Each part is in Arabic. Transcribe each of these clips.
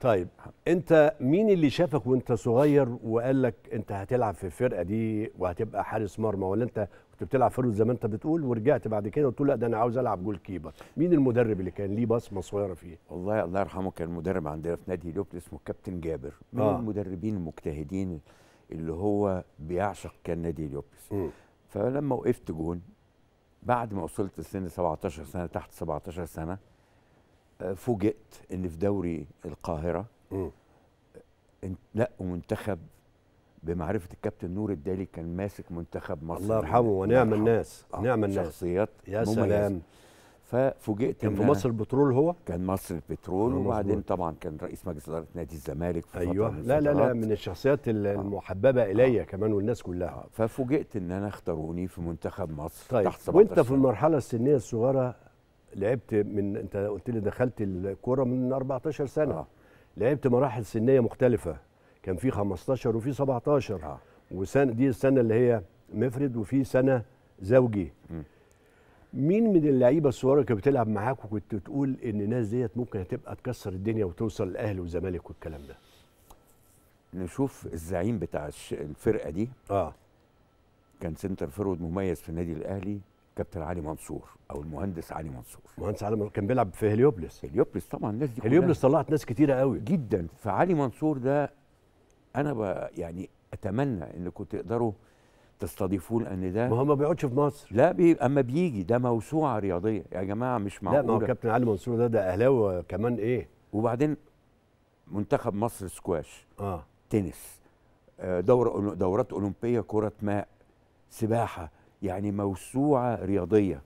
طيب انت مين اللي شافك وانت صغير وقال لك انت هتلعب في الفرقه دي وهتبقى حارس مرمى ولا انت كنت بتلعب فرد زي ما انت بتقول ورجعت بعد كده وتقول لا ده انا عاوز العب جول كيبر مين المدرب اللي كان ليه بصمه صغيره فيه والله الله يرحمه كان مدرب عندنا في نادي لوبل اسمه كابتن جابر من آه. المدربين المجتهدين اللي هو بيعشق كان نادي لوبلس فلما وقفت جون بعد ما وصلت لسن 17 سنه تحت 17 سنه فوجئت ان في دوري القاهره م. لقوا منتخب بمعرفه الكابتن نور الدالي كان ماسك منتخب مصر الله يرحمه ونعم الناس آه، نعم الناس شخصيات يا مميزة. سلام ففوجئت كان في مصر البترول هو؟ كان مصر البترول وبعدين طبعا كان رئيس مجلس اداره نادي الزمالك في ايوه لا لا لا من الشخصيات آه. المحببه الي آه. كمان والناس كلها آه. ففوجئت ان انا اختاروني في منتخب مصر طيب تحت وانت في المرحله السنيه الصغيره لعبت من انت قلت لي دخلت الكوره من 14 سنه آه. لعبت مراحل سنيه مختلفه كان في 15 وفي 17 آه. وسنه دي السنه اللي هي مفرد وفي سنه زوجي م. مين من اللعيبه الصغيره كانت بتلعب معاك وكنت تقول ان الناس ديت ممكن هتبقى تكسر الدنيا وتوصل الاهلي والزمالك والكلام ده نشوف الزعيم بتاع الفرقه دي اه كان سنتر فورورد مميز في النادي الاهلي الكابتن علي منصور او المهندس علي منصور المهندس علي منصور كان بيلعب في هليوبلس هليوبلس طبعا الناس دي هليوبلس طلعت ناس كتيره قوي جدا فعلي منصور ده انا يعني اتمنى انكم تقدروا تستضيفوه لان ده ما هو ما بيقعدش في مصر لا بي... اما بيجي ده موسوعه رياضيه يا جماعه مش معقوله لا ما هو كابتن علي منصور ده ده اهلاوي كمان ايه وبعدين منتخب مصر سكواش اه تنس آه، دورة دورات أولمبية كرة ماء سباحة يعني موسوعه رياضيه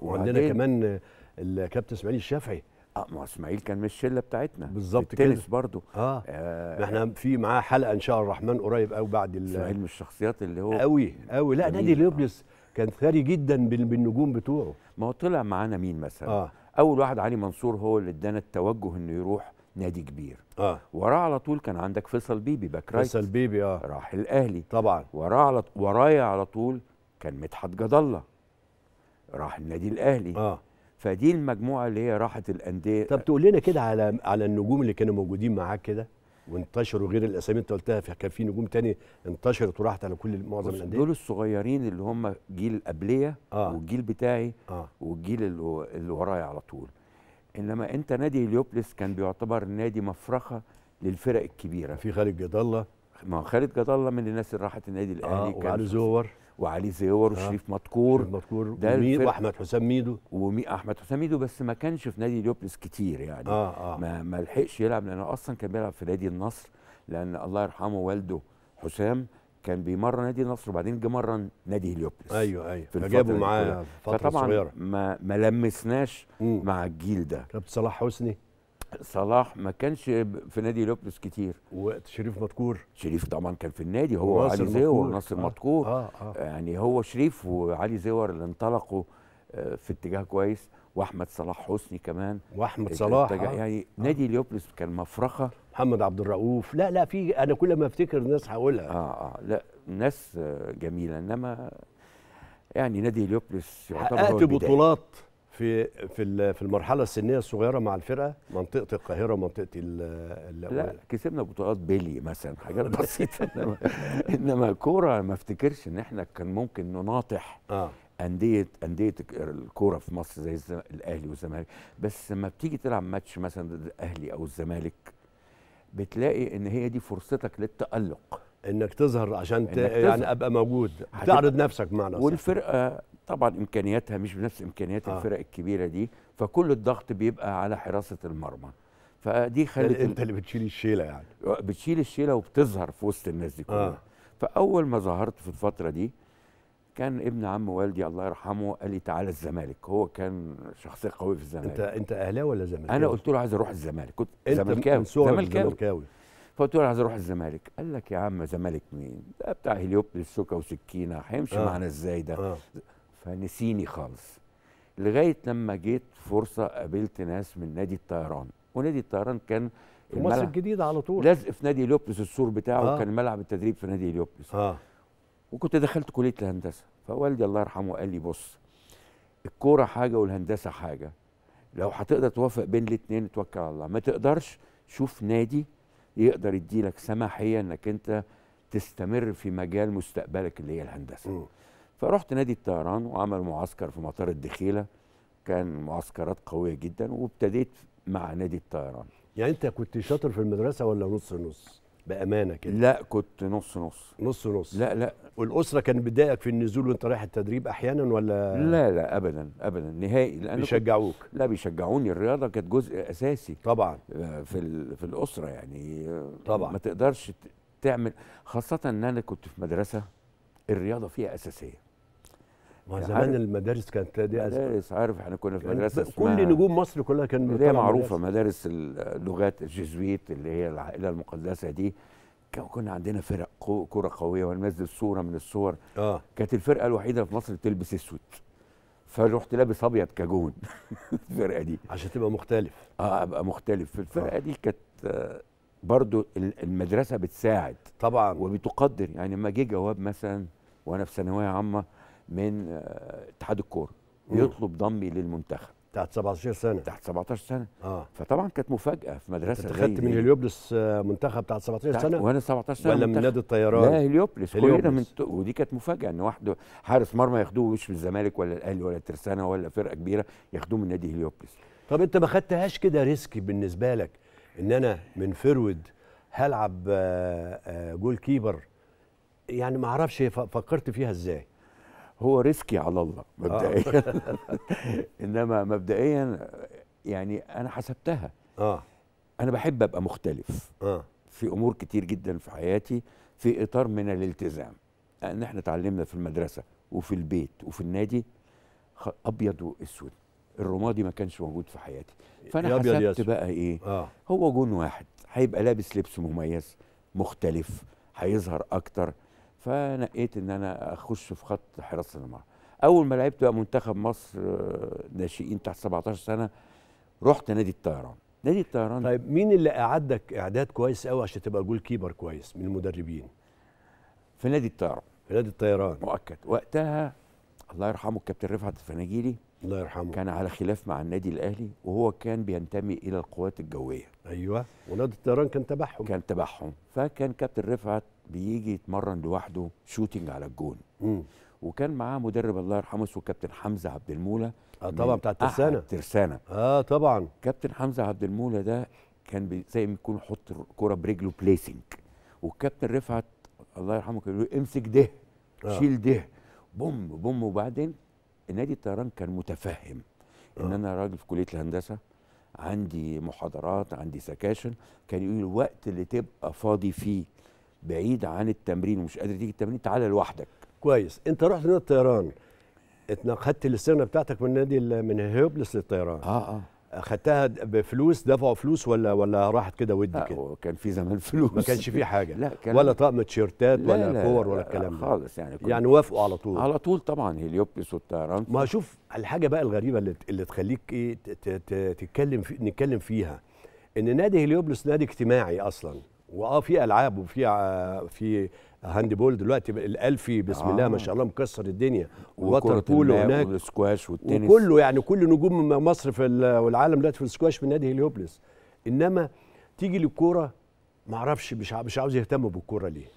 وعندنا كمان الكابتن اسماعيل الشافعي اه ما اسماعيل كان من الشله بتاعتنا بالظبط كده التنس برضه اه, آه احنا في معاه حلقه ان شاء الله الرحمن قريب قوي بعد اسماعيل من الشخصيات اللي هو قوي قوي لا نادي ليبلس آه. كان ثري جدا بالنجوم بتوعه ما هو طلع معانا مين مثلا آه. اول واحد علي منصور هو اللي ادانا التوجه انه يروح نادي كبير اه وراه على طول كان عندك فيصل بيبي باك رايت فيصل بيبي اه راح الاهلي طبعا وراه على ورايا على طول كان مدحت جد الله راح النادي الاهلي اه فدي المجموعه اللي هي راحت الانديه طب تقول لنا كده على على النجوم اللي كانوا موجودين معاك كده وانتشروا غير الاسامي انت قلتها كان في نجوم تاني انتشرت وراحت على كل معظم الانديه دول الصغيرين اللي هم جيل قبليه آه. والجيل بتاعي آه. والجيل اللي ورايا على طول انما انت نادي هليوبلس كان بيعتبر نادي مفرخه للفرق الكبيره في خالد جد الله ما هو خالد جد الله من الناس اللي راحت النادي الاهلي آه كان وعلي زور وعلي زيور آه. وشريف مدكور مدكور واحمد حسام ميدو ومي احمد حسام ميدو بس ما كانش في نادي ليوبلس كتير يعني آه آه. ما ما لحقش يلعب لانه اصلا كان بيلعب في نادي النصر لان الله يرحمه والده حسام كان بيمرن نادي النصر وبعدين جه مرن نادي هليوبلس ايوه ايوه فجابوا معاه فتره صغيره فطبعا ما ما لمسناش مم. مع الجيل ده كابتن صلاح حسني صلاح ما كانش في نادي لوبلس كتير وقت شريف مدكور شريف طبعا كان في النادي هو وعلي زيور ناصر آه. مدكور آه. آه. يعني هو شريف وعلي زيور اللي انطلقوا آه، في اتجاه كويس واحمد صلاح حسني كمان واحمد صلاح آه. يعني آه. نادي ليوبلس كان مفرخه محمد عبد الرؤوف لا لا في انا كل ما افتكر ناس هقولها اه اه لا ناس آه، جميله انما يعني نادي ليوبلس يعتبر حققت بطولات في في في المرحله السنيه الصغيره مع الفرقه منطقه القاهره ومنطقه ال لا كسبنا بطولات بيلي مثلا حاجات بسيطه انما انما كوره ما افتكرش ان احنا كان ممكن نناطح آه. انديه انديه الكوره في مصر زي الاهلي والزمالك بس لما بتيجي تلعب ماتش مثلا ضد الاهلي او الزمالك بتلاقي ان هي دي فرصتك للتالق انك تظهر عشان إنك يعني ابقى موجود تعرض نفسك بمعنى والفرقه طبعا امكانياتها مش بنفس امكانيات آه. الفرق الكبيره دي فكل الضغط بيبقى على حراسه المرمى فدي يعني خلت انت اللي بتشيل الشيله يعني آه، بتشيل الشيله وبتظهر في وسط الناس دي كلها آه. فاول ما ظهرت في الفتره دي كان ابن عم والدي الله يرحمه قال لي تعالى الزمالك هو كان شخصيه قويه في الزمالك انت انت اهلاوي ولا زمالك انا قلت له عايز اروح الزمالك كنت زملكاوي زملكاوي فقلت له عايز اروح الزمالك قال لك يا عم زمالك مين ده بتاع هليوبلس شوكه وسكينه هيمشي آه. معنا ازاي ده آه. فنسيني خالص لغايه لما جيت فرصه قابلت ناس من نادي الطيران ونادي الطيران كان في مصر الجديدة على طول لازق في نادي اليوبلس السور بتاعه آه. كان ملعب التدريب في نادي اليوبلس آه. وكنت دخلت كليه الهندسه فوالدي الله يرحمه قال لي بص الكوره حاجه والهندسه حاجه لو هتقدر توافق بين الاثنين توكل على الله ما تقدرش شوف نادي يقدر يديلك سماحيه انك انت تستمر في مجال مستقبلك اللي هي الهندسه م. فرحت نادي الطيران وعمل معسكر في مطار الدخيله كان معسكرات قويه جدا وابتديت مع نادي الطيران يعني انت كنت شاطر في المدرسه ولا نص نص بامانه كده لا كنت نص نص نص نص لا لا والاسره كان بتضايقك في النزول وانت رايح التدريب احيانا ولا لا لا ابدا ابدا نهائي لان بيشجعوك كنت... لا بيشجعوني الرياضه كانت جزء اساسي طبعا آه، في ال... في الاسره يعني طبعا ما تقدرش تعمل خاصه ان انا كنت في مدرسه الرياضه فيها اساسيه ما يعني زمان زمان المدارس كانت دي مدارس عارف احنا كنا في يعني مدرسه اسمها كل نجوم مصر كلها كان اللي هي معروفه مدارس اللغات الجزويت اللي هي العائله المقدسه دي كنا عندنا فرق كره قويه وننزل صوره من الصور آه. كانت الفرقه الوحيده في مصر تلبس اسود فرحت لابس ابيض كجون الفرقه دي عشان تبقى مختلف اه ابقى مختلف الفرقه آه. دي كانت آه، برضو المدرسه بتساعد طبعا وبتقدر يعني لما جه جواب مثلا وانا في ثانويه عامه من آه، اتحاد الكوره يطلب ضمي للمنتخب تحت 17 سنه تحت 17 سنه اه فطبعا كانت مفاجاه في مدرسه انت خدت من هليوبلس آه، منتخب تحت 17 سنه وانا 17 سنه ولا من نادي الطيران لا هليوبلس كلنا من ت... ودي كانت مفاجاه ان واحد حارس مرمى ياخدوه مش في الزمالك ولا الاهلي ولا الترسانه ولا فرقه كبيره ياخدوه من نادي هليوبلس طب انت ما خدتهاش كده ريسك بالنسبه لك ان انا من فرود هلعب آه، جول كيبر يعني ما اعرفش فكرت فيها ازاي هو ريسكي على الله آه. مبدئيا انما مبدئيا يعني انا حسبتها اه انا بحب ابقى مختلف اه في امور كتير جدا في حياتي في اطار من الالتزام ان احنا اتعلمنا في المدرسه وفي البيت وفي النادي ابيض واسود الرمادي ما كانش موجود في حياتي فانا حسبت بقى ايه آه. هو جون واحد هيبقى لابس لبس مميز مختلف هيظهر اكتر فنقيت ان انا اخش في خط حراسه المرمى اول ما لعبت بقى منتخب مصر آه، ناشئين تحت 17 سنه رحت نادي الطيران نادي الطيران طيب مين اللي اعدك اعداد كويس قوي عشان تبقى جول كيبر كويس من المدربين في نادي الطيران في نادي الطيران مؤكد وقتها الله يرحمه الكابتن رفعت الفناجيلي الله يرحمه كان على خلاف مع النادي الاهلي وهو كان بينتمي الى القوات الجويه ايوه ونادي الطيران كان تبعهم كان تبعهم فكان كابتن رفعت بيجي يتمرن لوحده شوتنج على الجون مم. وكان معاه مدرب الله يرحمه اسمه كابتن حمزه عبد المولى اه طبعا بتاع الترسانه الترسانه اه طبعا كابتن حمزه عبد المولى ده كان بي زي ما يكون حط الكوره برجله بليسنج والكابتن رفعت الله يرحمه كان بيقول امسك ده آه. شيل ده بوم بوم وبعدين النادي الطيران كان متفهم آه. ان آه. انا راجل في كليه الهندسه عندي محاضرات عندي سكاشن كان يقول الوقت اللي تبقى فاضي فيه بعيد عن التمرين ومش قادر تيجي التمرين تعالى لوحدك كويس انت رحت نادي الطيران اتنقلت الاستغنى بتاعتك من نادي من هيوبلس للطيران اه اه اخدتها بفلوس دفعوا فلوس ولا ولا راحت كده ودي آه كده كان في زمان فلوس ما كانش في حاجه لا كان ولا طقم تيشيرتات ولا لا كور ولا الكلام ده خالص يعني يعني وافقوا على طول على طول طبعا هليوبلس والطيران ما شوف الحاجه بقى الغريبه اللي اللي تخليك ايه تتكلم في نتكلم فيها ان نادي هليوبلس نادي اجتماعي اصلا واه في العاب وفي في هاند بول دلوقتي الالفي بسم آه. الله ما آه. شاء الله مكسر الدنيا ووتر بول هناك والسكواش والتنس وكله يعني كل نجوم مصر في والعالم دلوقتي في السكواش من نادي هيليوبلس انما تيجي للكوره ما اعرفش مش مش عاوز يهتم بالكوره ليه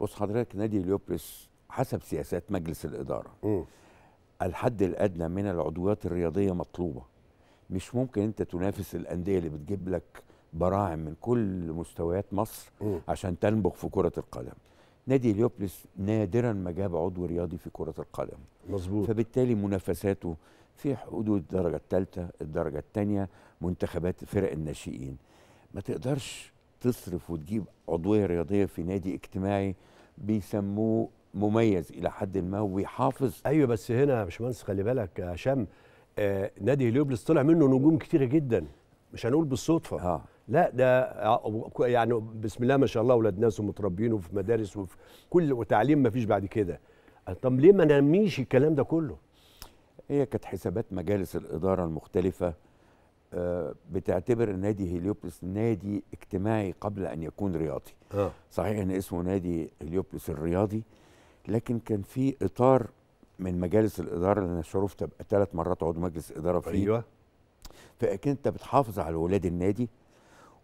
بص حضرتك نادي هيليوبلس حسب سياسات مجلس الاداره م. الحد الادنى من العضويات الرياضيه مطلوبه مش ممكن انت تنافس الانديه اللي بتجيب لك براعم من كل مستويات مصر م. عشان تنبغ في كرة القدم نادي اليوبلس نادرا ما جاب عضو رياضي في كرة القدم مظبوط فبالتالي منافساته في حدود الدرجة الثالثة الدرجة الثانية منتخبات فرق الناشئين ما تقدرش تصرف وتجيب عضوية رياضية في نادي اجتماعي بيسموه مميز إلى حد ما وبيحافظ أيوة بس هنا يا باشمهندس خلي بالك يا هشام آه نادي هليوبلس طلع منه نجوم كتيرة جدا مش هنقول بالصدفة آه. لا ده يعني بسم الله ما شاء الله اولاد ناس ومتربيين وفي مدارس وفي كل وتعليم ما فيش بعد كده طب ليه ما نرميش الكلام ده كله هي كانت حسابات مجالس الاداره المختلفه آه، بتعتبر النادي هليوبلس نادي اجتماعي قبل ان يكون رياضي آه. صحيح ان اسمه نادي هليوبلس الرياضي لكن كان في اطار من مجالس الاداره اللي شرفت تبقى ثلاث مرات عضو مجلس اداره فيه ايوه فاكيد انت بتحافظ على ولاد النادي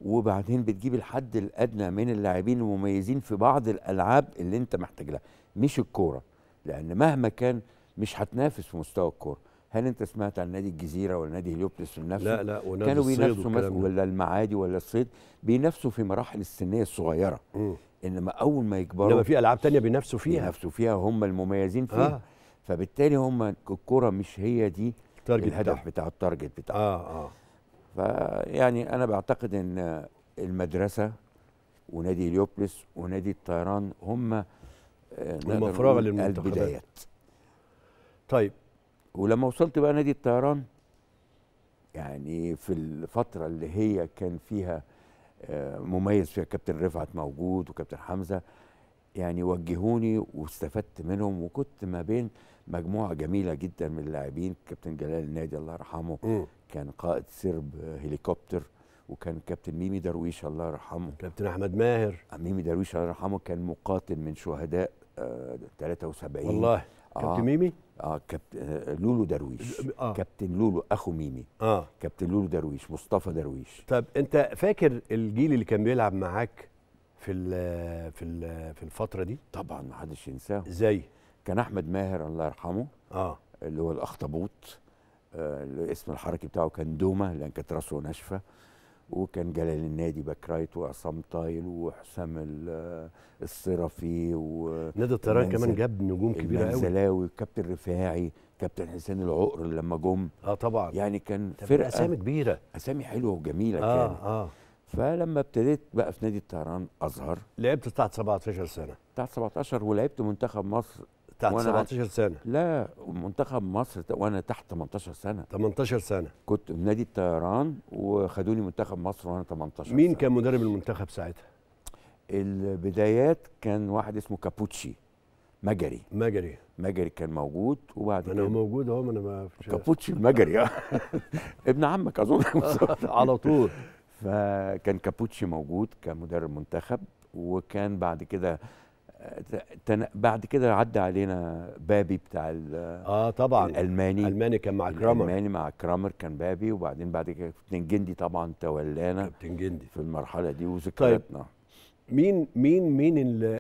وبعدين بتجيب الحد الادنى من اللاعبين المميزين في بعض الالعاب اللي انت محتاج لها مش الكوره لان مهما كان مش هتنافس في مستوى الكوره هل انت سمعت عن نادي الجزيره ولا نادي هليوبلس نفسه لا لا ونادي كانوا بينافسوا مثلا ولا المعادي ولا الصيد بينافسوا في مراحل السنيه الصغيره م. انما اول ما يكبروا انما في العاب تانية بينافسوا فيها بينافسوا فيها هم المميزين فيها آه. فبالتالي هم الكوره مش هي دي الهدف بتاع, بتاع التارجت بتاعهم اه اه فيعني انا بعتقد ان المدرسه ونادي اليوبلس ونادي الطيران هم آه، فراغ للمنتخبات طيب ولما وصلت بقى نادي الطيران يعني في الفتره اللي هي كان فيها آه، مميز فيها كابتن رفعت موجود وكابتن حمزه يعني وجهوني واستفدت منهم وكنت ما بين مجموعه جميله جدا من اللاعبين كابتن جلال النادي الله يرحمه م. كان قائد سرب آه، هليكوبتر وكان كابتن ميمي درويش الله يرحمه كابتن احمد ماهر آه، ميمي درويش الله يرحمه كان مقاتل من شهداء آه 73 والله آه كابتن ميمي اه كابتن آه، لولو درويش آه. كابتن لولو اخو ميمي اه كابتن لولو درويش مصطفى درويش طب انت فاكر الجيل اللي كان بيلعب معاك في الـ في الـ في الفتره دي طبعا ما حدش ينساه زي كان احمد ماهر الله يرحمه اه اللي هو الاخطبوط آه اسم الحركي بتاعه كان دوما لان كانت راسه ناشفه وكان جلال النادي باك رايت وعصام طايل وحسام الصرفي و نادي الطيران كمان جاب نجوم كبيره قوي المنزلاوي كابتن رفاعي كابتن حسين العقر لما جم اه طبعا يعني كان فرقه اسامي كبيره اسامي حلوه وجميله آه كان اه فلما ابتديت بقى في نادي الطيران اظهر لعبت بتاعت 17 سنه بتاعت 17 ولعبت منتخب مصر تحت 17 سنه لا منتخب مصر وانا تحت 18 سنه 18 سنه كنت في نادي الطيران وخدوني منتخب مصر وانا 18 مين سنة. كان مدرب المنتخب ساعتها؟ البدايات كان واحد اسمه كابوتشي مجري مجري مجري كان موجود وبعد انا كان موجود اهو انا ما كابوتشي المجري ابن عمك اظن على طول فكان كابوتشي موجود كمدرب منتخب وكان بعد كده بعد كده عدى علينا بابي بتاع اه طبعا الالماني الالماني كان مع كرامر الالماني مع كرامر كان بابي وبعدين بعد كده كابتن جندي طبعا تولانا كابتن جندي في المرحله دي وذكرتنا طيب مين مين مين اللي